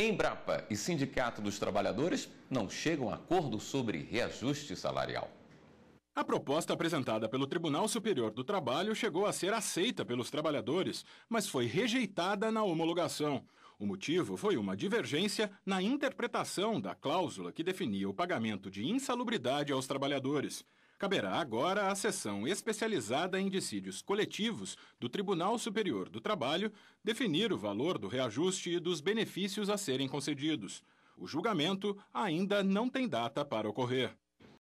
Embrapa e Sindicato dos Trabalhadores não chegam a acordo sobre reajuste salarial. A proposta apresentada pelo Tribunal Superior do Trabalho chegou a ser aceita pelos trabalhadores, mas foi rejeitada na homologação. O motivo foi uma divergência na interpretação da cláusula que definia o pagamento de insalubridade aos trabalhadores. Caberá agora à sessão especializada em dissídios coletivos do Tribunal Superior do Trabalho definir o valor do reajuste e dos benefícios a serem concedidos. O julgamento ainda não tem data para ocorrer.